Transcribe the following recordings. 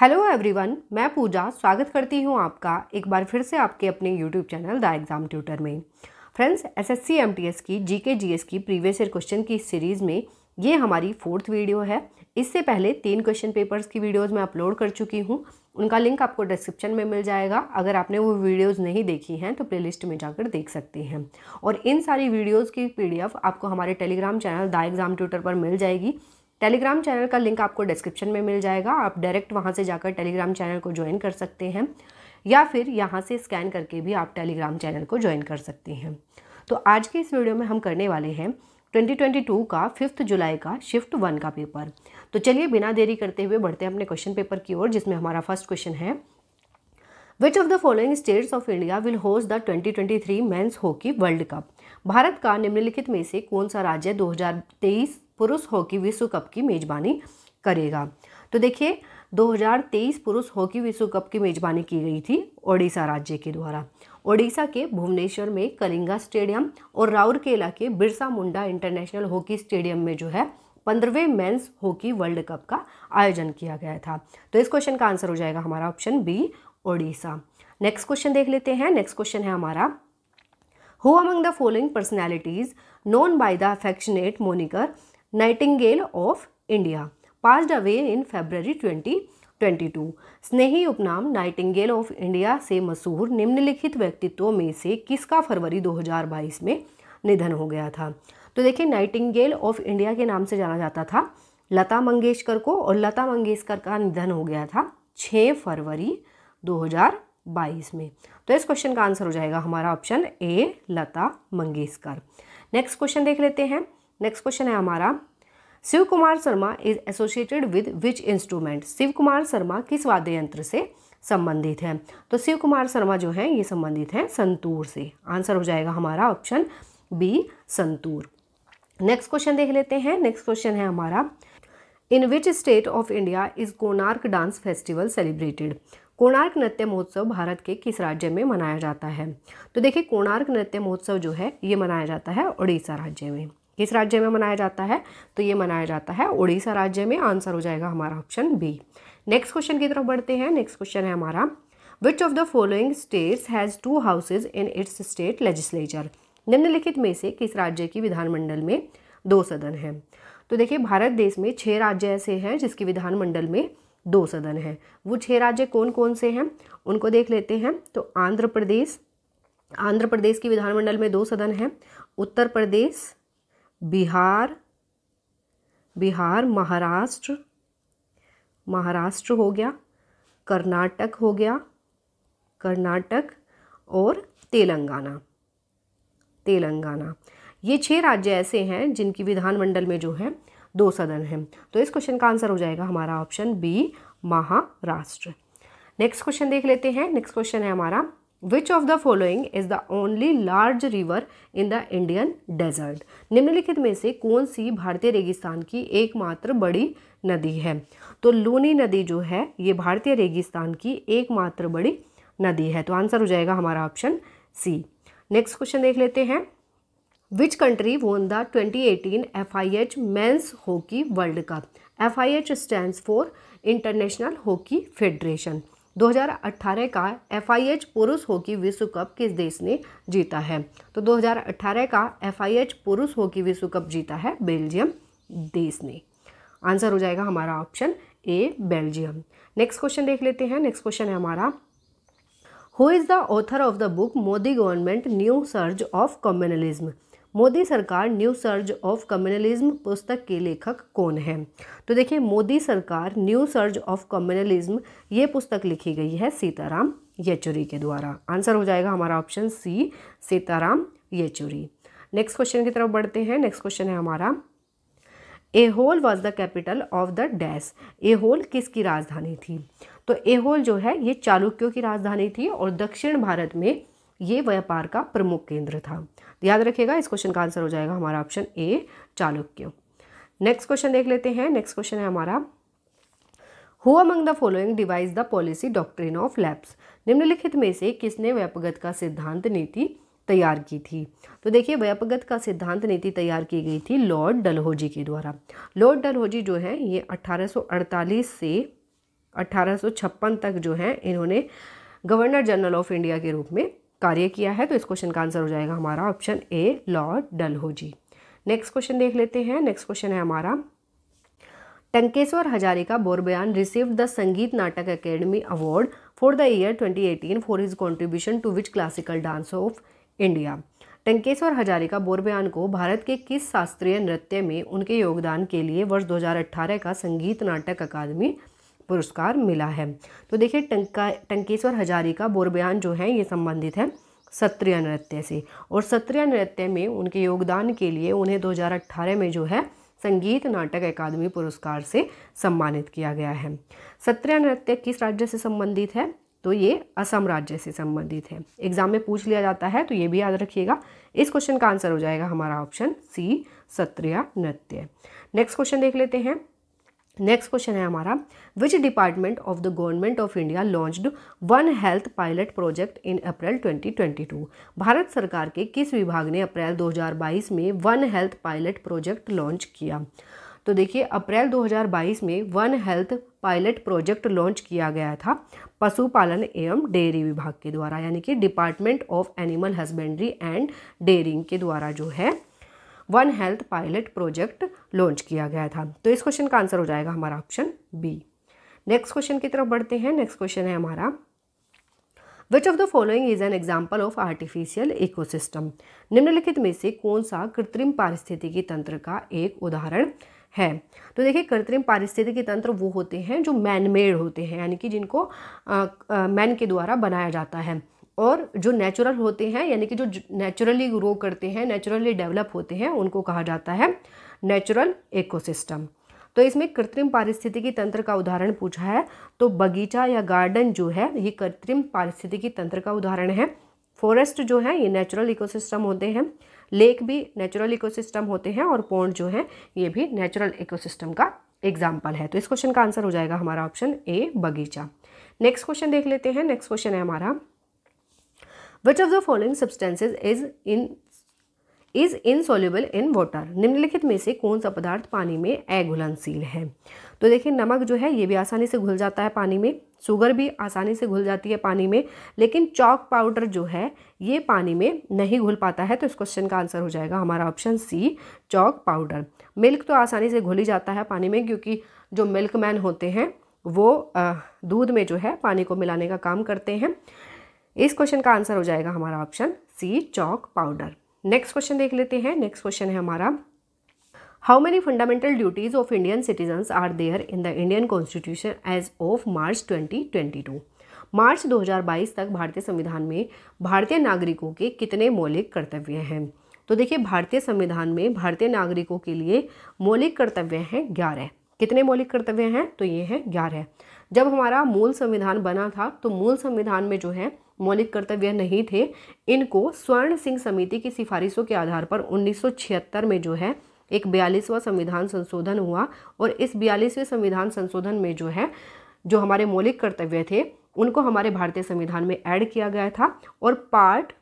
hello everyone मैं पूजा स्वागत करती हूँ आपका एक बार फिर से आपके अपने YouTube channel The Exam Tutor में फ्रेंड्स एसएससी एमटीएस की जीके जीएस की प्रीवियस ईयर क्वेश्चन की सीरीज़ में ये हमारी फोर्थ वीडियो है इससे पहले तीन क्वेश्चन पेपर्स की वीडियोज़ मैं अपलोड कर चुकी हूँ उनका लिंक आपको डिस्क्रिप्शन में मिल जाएगा अगर आपने वो वीडियोज़ नहीं देखी हैं तो प्ले में जाकर देख सकते हैं और इन सारी वीडियोज़ की पी आपको हमारे Telegram channel The Exam Tutor पर मिल जाएगी टेलीग्राम चैनल का लिंक आपको डिस्क्रिप्शन में मिल जाएगा आप डायरेक्ट वहाँ से जाकर टेलीग्राम चैनल को ज्वाइन कर सकते हैं या फिर यहाँ से स्कैन करके भी आप टेलीग्राम चैनल को ज्वाइन कर सकते हैं तो आज के इस वीडियो में हम करने वाले हैं 2022 का फिफ्थ जुलाई का शिफ्ट वन का पेपर तो चलिए बिना देरी करते हुए बढ़ते हैं अपने क्वेश्चन पेपर की ओर जिसमें हमारा फर्स्ट क्वेश्चन है which of the following states of India will host the 2023 men's hockey world cup Bharat का निम्नलिखित में से कौन सा राज्य 2023 पुरुष हॉकी विश्व कप की मेज़बानी करेगा तो देखिए 2023 पुरुष हॉकी विश्व कप की मेज़बानी की गई थी ओडिशा राज्य के द्वारा ओडिशा के भुवनेश्वर में कलिंगा स्टेडियम और राउरकेला के Birsa Munda international hockey stadium में जो है पंद्रहवें मेंस हॉकी वर्ल्ड कप का आयोजन किया गया था तो इस क्वेश्चन का आंसर हो जाएगा हमारा option B Odisha next question देख लेते हैं नेक्स्ट क्वेश्चन है हमारा who among the following personalities known by the affectionate moniker nightingale of India passed away in February 2022 स्नेही उपनाम नाइटिंगेल ऑफ इंडिया से मशहूर निम्नलिखित व्यक्तित्वों में से किसका फरवरी 2022 में निधन हो गया था तो देखिए नाइटिंगेल ऑफ इंडिया के नाम से जाना जाता था लता मंगेशकर को और लता मंगेशकर का निधन हो गया था 6 फरवरी 2022 में तो इस क्वेश्चन का आंसर हो जाएगा हमारा option A Lata Mangeshkar next question देख लेते हैं नेक्स्ट क्वेश्चन है हमारा Shiv Kumar Sharma is associated with which instrument Shiv Kumar Sharma किस वाद्य यंत्र से संबंधित है तो शिव कुमार शर्मा जो है ये संबंधित है संतूर से आंसर हो जाएगा हमारा option B santoor next question देख लेते हैं नेक्स्ट क्वेश्चन है हमारा in which state of India is Konark dance festival celebrated Konark नृत्य महोत्सव भारत के किस राज्य में मनाया जाता है तो देखिए कोणार्क नृत्य महोत्सव जो है ये मनाया जाता है उड़ीसा राज्य में किस राज्य में मनाया जाता है तो ये मनाया जाता है उड़ीसा राज्य में आंसर हो जाएगा हमारा ऑप्शन बी नेक्स्ट क्वेश्चन की तरफ बढ़ते हैं नेक्स्ट क्वेश्चन है हमारा which of the following states has two houses in its state legislature निम्नलिखित में से किस राज्य की विधानमंडल में दो सदन हैं तो देखिए भारत देश में छः राज्य ऐसे हैं जिसकी विधानमंडल में दो सदन हैं वो छः राज्य कौन कौन से हैं उनको देख लेते हैं तो आंध्र प्रदेश आंध्र प्रदेश की विधानमंडल में दो सदन हैं उत्तर प्रदेश बिहार बिहार महाराष्ट्र महाराष्ट्र हो गया कर्नाटक हो गया कर्नाटक और तेलंगाना तेलंगाना ये छह राज्य ऐसे हैं जिनकी विधानमंडल में जो है दो सदन हैं तो इस क्वेश्चन का आंसर हो जाएगा हमारा option B Maharashtra next question देख लेते हैं नेक्स्ट क्वेश्चन है हमारा which of the following is the only large river in the Indian desert निम्नलिखित में से कौन सी भारतीय रेगिस्तान की एकमात्र बड़ी नदी है तो लूनी नदी जो है ये भारतीय रेगिस्तान की एकमात्र बड़ी नदी है तो आंसर हो जाएगा हमारा ऑप्शन सी नेक्स्ट क्वेश्चन देख लेते हैं which country won the 2018 eighteen F I H men's hockey world cup F I H stand for international hockey federation 2018 का एफ पुरुष हॉकी विश्व कप किस देश ने जीता है तो 2018 का एफ पुरुष हॉकी विश्व कप जीता है बेल्जियम देश ने आंसर हो जाएगा हमारा option A Belgium next question देख लेते हैं नेक्स्ट क्वेश्चन है हमारा who is the author of the book Modi government new surge of communalism Modi सरकार न्यू सर्ज ऑफ कम्युनलिज्म पुस्तक के लेखक कौन है तो देखिए मोदी सरकार न्यू सर्ज ऑफ कम्युनलिज्म ये पुस्तक लिखी गई है सीताराम येचुरी के द्वारा आंसर हो जाएगा हमारा option C Sitaram Yechury next question की तरफ बढ़ते हैं नेक्स्ट क्वेश्चन है हमारा Aihole was the capital of the dash Aihole किसकी राजधानी थी तो एहोल जो है ये चालुक्यों की राजधानी थी और दक्षिण भारत में ये व्यापार का प्रमुख केंद्र था याद रखिएगा इस क्वेश्चन का आंसर हो जाएगा हमारा option A Chalukya next question देख लेते हैं नेक्स्ट क्वेश्चन है हमारा who among the following devised the policy doctrine of lapse निम्नलिखित में से किसने व्यापगत का सिद्धांत नीति तैयार की थी तो देखिए व्यापगत का सिद्धांत नीति तैयार की गई थी लॉर्ड डलहौजी के द्वारा लॉर्ड डलहौजी जो है ये 1848 से 1856 तक जो है इन्होंने गवर्नर जनरल ऑफ इंडिया के रूप में कार्य किया है तो इस क्वेश्चन का आंसर हो जाएगा हमारा option A Lord Dalhousie next question देख लेते हैं नेक्स्ट क्वेश्चन है हमारा Tankeshwar Hazarika Borbayan received the Sangeet Natak Akademi Award for the year 2018 for his contribution to which classical dance of India Tankeshwar Hazarika Borbayan को भारत के किस शास्त्रीय नृत्य में उनके योगदान के लिए वर्ष 2018 का संगीत नाटक अकादमी पुरस्कार मिला है तो देखिए टंका टंकेश्वर हजारी का बोरबयान जो है ये संबंधित है सत्रिय नृत्य से और सत्रिय नृत्य में उनके योगदान के लिए उन्हें 2018 में जो है संगीत नाटक अकादमी पुरस्कार से सम्मानित किया गया है सत्रिय नृत्य किस राज्य से संबंधित है तो ये असम राज्य से संबंधित है एग्जाम में पूछ लिया जाता है तो ये भी याद रखिएगा इस क्वेश्चन का आंसर हो जाएगा हमारा ऑप्शन सी सत्रिया नृत्य नेक्स्ट क्वेश्चन देख लेते हैं नेक्स्ट क्वेश्चन है हमारा which department of the government of India launched one health pilot project in April 2022 Bharat सरकार के किस विभाग ने अप्रैल 2022 में one health pilot project launch किया तो देखिए अप्रैल 2022 में one health pilot project launch किया गया था पशुपालन एवं डेयरी विभाग के द्वारा यानी कि department of animal husbandry and dairying के द्वारा जो है one health pilot project launch किया गया था तो इस क्वेश्चन का आंसर हो जाएगा हमारा ऑप्शन बी नेक्स्ट क्वेश्चन की तरफ बढ़ते हैं नेक्स्ट क्वेश्चन है हमारा which of the following is an example of artificial ecosystem निम्नलिखित में से कौन सा कृत्रिम पारिस्थितिकी तंत्र का एक उदाहरण है तो देखिए कृत्रिम पारिस्थितिकी तंत्र वो होते हैं जो मैनमेड होते हैं यानी कि जिनको मैन के द्वारा बनाया जाता है और जो नेचुरल होते हैं यानी कि जो नेचुरली ग्रो करते हैं नेचुरली डेवलप होते हैं उनको कहा जाता है नेचुरल इकोसिस्टम तो इसमें कृत्रिम पारिस्थितिकी तंत्र का उदाहरण पूछा है तो बगीचा या गार्डन जो है ये कृत्रिम पारिस्थितिकी तंत्र का उदाहरण है फॉरेस्ट जो है ये नेचुरल इकोसिस्टम होते हैं लेक भी नेचुरल इकोसिस्टम होते हैं और पौंड जो है ये भी नेचुरल इकोसिस्टम का एग्जाम्पल है तो इस क्वेश्चन का आंसर हो जाएगा हमारा ऑप्शन ए बगीचा नेक्स्ट क्वेश्चन देख लेते हैं नेक्स्ट क्वेश्चन है हमारा which of the following substances is in is insoluble in water निम्नलिखित में से कौन सा पदार्थ पानी में अघुलनशील है तो देखिए नमक जो है ये भी आसानी से घुल जाता है पानी में शुगर भी आसानी से घुल जाती है पानी में लेकिन चौक पाउडर जो है ये पानी में नहीं घुल पाता है तो इस क्वेश्चन का आंसर हो जाएगा हमारा option C chalk powder milk तो आसानी से घुल ही जाता है पानी में क्योंकि जो मिल्क मैन होते हैं वो दूध में जो है पानी को मिलाने का काम करते हैं इस क्वेश्चन का आंसर हो जाएगा हमारा option C chalk powder next question देख लेते हैं नेक्स्ट क्वेश्चन है हमारा how many fundamental duties of Indian citizens are there in the Indian constitution as of March 2022 March 2022 तक भारतीय संविधान में भारतीय नागरिकों के कितने मौलिक कर्तव्य हैं तो देखिए भारतीय संविधान में भारतीय नागरिकों के लिए मौलिक कर्तव्य हैं ग्यारह कितने मौलिक कर्तव्य हैं तो ये हैं ग्यारह जब हमारा मूल संविधान बना था तो मूल संविधान में जो है मौलिक कर्तव्य नहीं थे इनको स्वर्ण सिंह समिति की सिफारिशों के आधार पर 1976 में जो है एक बयालीसवां संविधान संशोधन हुआ और इस बयालीसवें संविधान संशोधन में जो है जो हमारे मौलिक कर्तव्य थे उनको हमारे भारतीय संविधान में ऐड किया गया था और पार्ट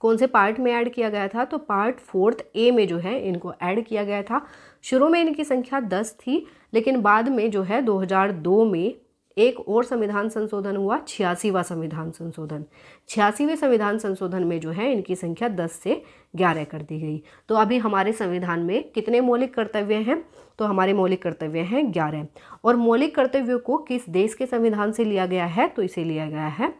कौन से पार्ट में ऐड किया गया था तो पार्ट फोर्थ ए में जो है इनको ऐड किया गया था शुरू में इनकी संख्या दस थी लेकिन बाद में जो है 2002 में एक और संविधान संशोधन हुआ छियासीवा संविधान संशोधन छियासीवें संविधान संशोधन में जो है इनकी संख्या दस से ग्यारह कर दी गई तो अभी हमारे संविधान में कितने मौलिक कर्तव्य हैं तो हमारे मौलिक कर्तव्य हैं ग्यारह और मौलिक कर्तव्यों को किस देश के संविधान से लिया गया है तो इसे लिया गया है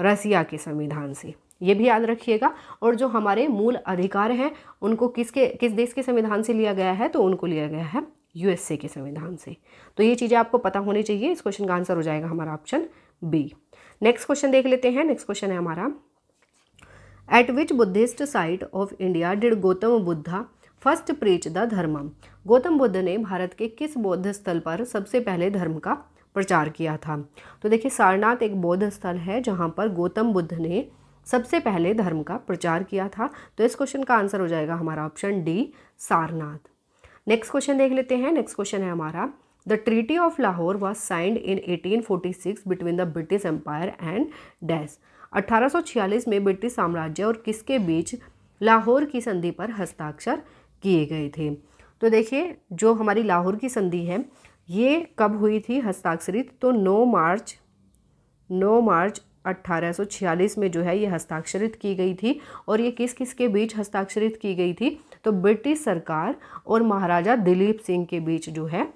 रसिया के संविधान से ये भी याद रखिएगा और जो हमारे मूल अधिकार हैं उनको किसके किस देश के संविधान से लिया गया है तो उनको लिया गया है यूएसए के संविधान से तो ये चीज़ें आपको पता होनी चाहिए इस क्वेश्चन का आंसर हो जाएगा हमारा ऑप्शन बी नेक्स्ट क्वेश्चन देख लेते हैं नेक्स्ट क्वेश्चन है हमारा at which Buddhist site of India did Gautam Buddha first preach the dharmam Gautam Buddha ने भारत के किस बौद्ध स्थल पर सबसे पहले धर्म का प्रचार किया था तो देखिए सारनाथ एक बौद्ध स्थल है जहाँ पर गौतम बुद्ध ने सबसे पहले धर्म का प्रचार किया था तो इस क्वेश्चन का आंसर हो जाएगा हमारा option D Sarnath next question देख लेते हैं नेक्स्ट क्वेश्चन है हमारा the treaty of Lahore was signed in 1846 between the British empire and dash 1846 में ब्रिटिश साम्राज्य और किसके बीच लाहौर की संधि पर हस्ताक्षर किए गए थे तो देखिए जो हमारी लाहौर की संधि है ये कब हुई थी हस्ताक्षरित तो 9 मार्च 9 मार्च 1846 में जो है ये हस्ताक्षरित की गई थी और ये किस किस के बीच हस्ताक्षरित की गई थी तो ब्रिटिश सरकार और महाराजा दिलीप सिंह के बीच जो है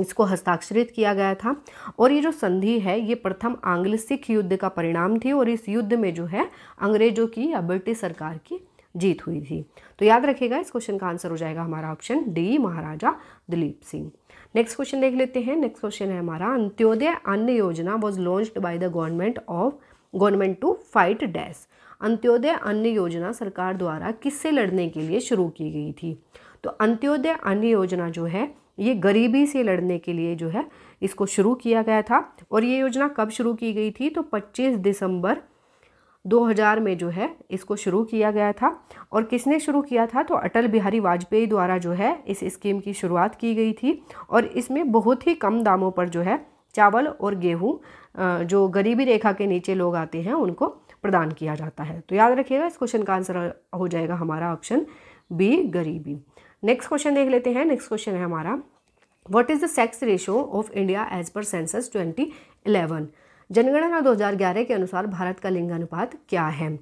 इसको हस्ताक्षरित किया गया था और ये जो संधि है ये प्रथम आंग्ल सिख युद्ध का परिणाम थी और इस युद्ध में जो है अंग्रेजों की या ब्रिटिश सरकार की जीत हुई थी तो याद रखिएगा इस क्वेश्चन का आंसर हो जाएगा हमारा option D Maharaja Dilip Singh next question देख लेते हैं नेक्स्ट क्वेश्चन है हमारा Antyodaya Anna Yojana was launched by the government of government to fight dash Antyodaya Anna Yojana सरकार द्वारा किससे लड़ने के लिए शुरू की गई थी तो अंत्योदय अन्न योजना जो है ये गरीबी से लड़ने के लिए जो है इसको शुरू किया गया था और ये योजना कब शुरू की गई थी तो 25 दिसंबर 2000 में जो है इसको शुरू किया गया था और किसने शुरू किया था तो अटल बिहारी वाजपेयी द्वारा जो है इस स्कीम की शुरुआत की गई थी और इसमें बहुत ही कम दामों पर जो है चावल और गेहूँ जो गरीबी रेखा के नीचे लोग आते हैं उनको प्रदान किया जाता है तो याद रखिएगा इस क्वेश्चन का आंसर हो जाएगा हमारा ऑप्शन बी गरीबी नेक्स्ट क्वेश्चन देख लेते हैं नेक्स्ट क्वेश्चन है हमारा what is the sex ratio of India as per census 2011 जनगणना 2011 के अनुसार भारत का लिंगानुपात क्या है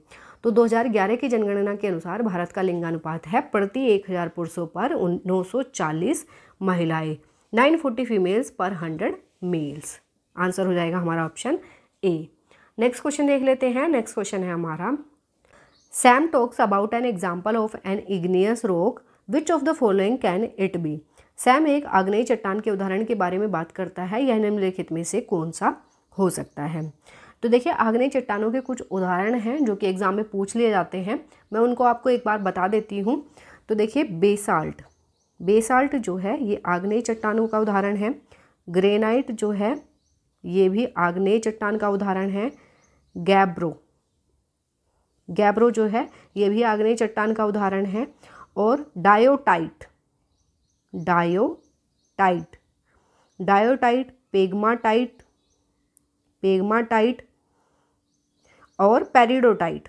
तो 2011 की जनगणना के अनुसार भारत का लिंगानुपात है प्रति 1000 पुरुषों पर 940 महिलाएं 940 फीमेल्स पर 100 मेल्स आंसर हो जाएगा हमारा ऑप्शन ए नेक्स्ट क्वेश्चन देख लेते हैं नेक्स्ट क्वेश्चन है हमारा Sam talks about an example of an igneous rock which of the following can it be Sam एक आग्नेय चट्टान के उदाहरण के बारे में बात करता है यह निम्नलिखित में से कौन सा हो सकता है तो देखिए आग्नेय चट्टानों के कुछ उदाहरण हैं जो कि एग्ज़ाम में पूछ लिए जाते हैं मैं उनको आपको एक बार बता देती हूँ तो देखिए बेसाल्ट बेसाल्ट जो है ये आग्नेय चट्टानों का उदाहरण है ग्रेनाइट जो है ये भी आग्नेय चट्टान का उदाहरण है गैब्रो गैब्रो जो है ये भी आग्नेय चट्टान का उदाहरण है और डायोटाइट डायोटाइट डायोटाइट पेगमाटाइट पेगमाटाइट और पेरिडोटाइट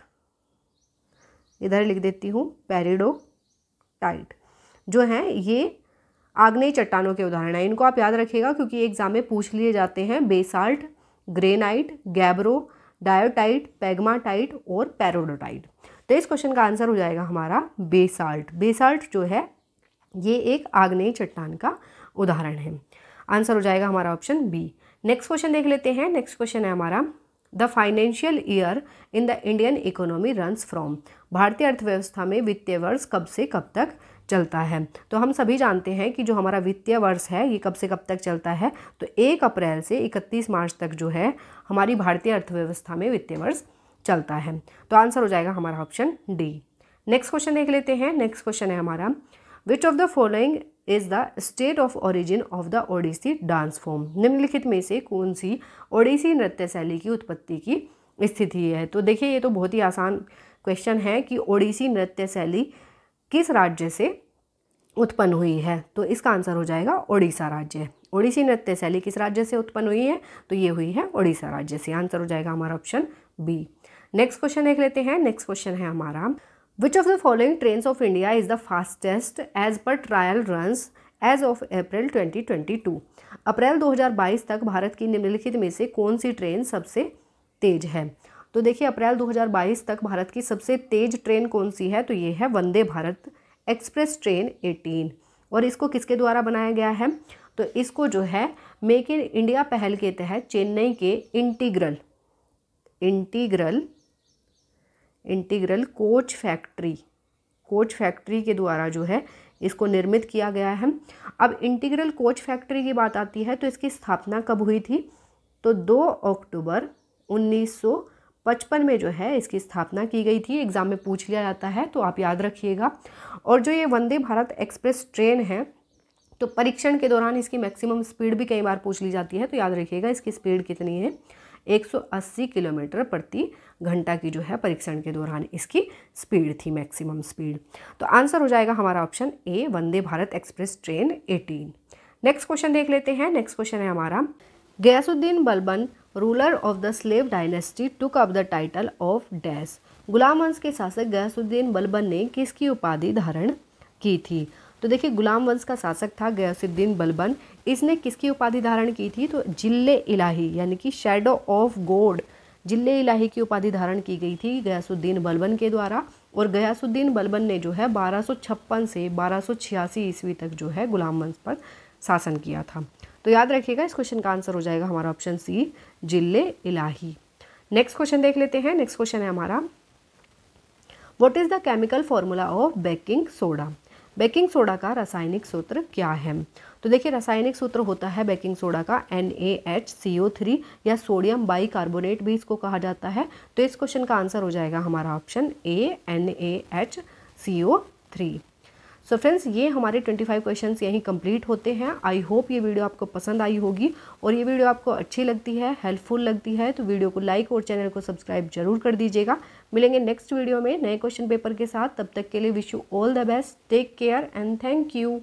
इधर लिख देती हूँ पेरिडोटाइट जो हैं ये आग्नेय चट्टानों के उदाहरण हैं इनको आप याद रखिएगा क्योंकि एग्जाम में पूछ लिए जाते हैं बेसाल्ट ग्रेनाइट गैब्रो डायोटाइट पैगमाटाइट और पैरोडोटाइट तो इस क्वेश्चन का आंसर हो जाएगा हमारा बेसाल्ट बेसाल्ट जो है ये एक आग्नेय चट्टान का उदाहरण है आंसर हो जाएगा हमारा ऑप्शन बी नेक्स्ट क्वेश्चन देख लेते हैं नेक्स्ट क्वेश्चन है हमारा the financial year in the Indian economy runs from भारतीय अर्थव्यवस्था में वित्तीय वर्ष कब से कब तक चलता है तो हम सभी जानते हैं कि जो हमारा वित्तीय वर्ष है ये कब से कब तक चलता है तो एक अप्रैल से इकतीस मार्च तक जो है हमारी भारतीय अर्थव्यवस्था में वित्तीय वर्ष चलता है तो आंसर हो जाएगा हमारा ऑप्शन डी नेक्स्ट क्वेश्चन देख लेते हैं नेक्स्ट क्वेश्चन है हमारा which of the following is the state of origin of the Odissi dance form निम्नलिखित में से कौन सी ओडिसी नृत्य शैली की उत्पत्ति की स्थिति है तो देखिए ये तो बहुत ही आसान क्वेश्चन है कि ओडिसी नृत्य शैली किस राज्य से उत्पन्न हुई है तो इसका आंसर हो जाएगा ओडिशा राज्य ओडिसी नृत्य शैली किस राज्य से उत्पन्न हुई है तो ये हुई है ओडिशा राज्य से आंसर हो जाएगा हमारा ऑप्शन बी नेक्स्ट क्वेश्चन देख लेते हैं नेक्स्ट क्वेश्चन है हमारा which of the following trains of India is the fastest as per trial runs as of April 2022 April 2022 तक भारत की निम्नलिखित में से कौन सी ट्रेन सबसे तेज है तो देखिए अप्रैल 2022 तक भारत की सबसे तेज ट्रेन कौन सी है तो ये है वंदे भारत एक्सप्रेस ट्रेन 18 और इसको किसके द्वारा बनाया गया है तो इसको जो है मेक इन इंडिया पहल के तहत चेन्नई के integral integral integral coach factory coach factory के द्वारा जो है इसको निर्मित किया गया है अब इंटीग्रल कोच फैक्ट्री की बात आती है तो इसकी स्थापना कब हुई थी तो दो अक्टूबर उन्नीस पचपन में जो है इसकी स्थापना की गई थी एग्ज़ाम में पूछ लिया जाता है तो आप याद रखिएगा और जो ये वंदे भारत एक्सप्रेस ट्रेन है तो परीक्षण के दौरान इसकी मैक्सिमम स्पीड भी कई बार पूछ ली जाती है तो याद रखिएगा इसकी स्पीड कितनी है 180 किलोमीटर प्रति घंटा की जो है परीक्षण के दौरान इसकी स्पीड थी मैक्सिमम स्पीड तो आंसर हो जाएगा हमारा option A Vande Bharat express train 18 next question देख लेते हैं नेक्स्ट क्वेश्चन है हमारा Ghiyasuddin Balban ruler of the slave dynasty took up the title of dash गुलाम वंश के शासक गयासुद्दीन बलबन ने किसकी उपाधि धारण की थी तो देखिए गुलाम वंश का शासक था गयासुद्दीन बलबन इसने किसकी उपाधि धारण की थी तो जिले इलाही यानी कि शेडो ऑफ गोड जिल्ले इलाही की उपाधि धारण की गई थी गयासुद्दीन बलबन के द्वारा और गयासुद्दीन बलबन ने जो है बारह से बारह ईस्वी तक जो है गुलाम वंश पर शासन किया था तो याद रखिएगा इस क्वेश्चन का आंसर हो जाएगा हमारा ऑप्शन सी जिले इलाही नेक्स्ट क्वेश्चन देख लेते हैं नेक्स्ट क्वेश्चन है हमारा what is the chemical formula of baking soda baking soda का रासायनिक सूत्र क्या है तो देखिए रासायनिक सूत्र होता है बेकिंग सोडा का N A H C O three या सोडियम बाई कार्बोनेट भी इसको कहा जाता है तो इस क्वेश्चन का आंसर हो जाएगा हमारा option A N A H C O three so friends ये हमारे 25 क्वेश्चन यहीं कंप्लीट होते हैं आई होप ये वीडियो आपको पसंद आई होगी और ये वीडियो आपको अच्छी लगती है हेल्पफुल लगती है तो वीडियो को लाइक और चैनल को सब्सक्राइब जरूर कर दीजिएगा मिलेंगे नेक्स्ट वीडियो में नए क्वेश्चन पेपर के साथ तब तक के लिए wish you all the best take care and thank you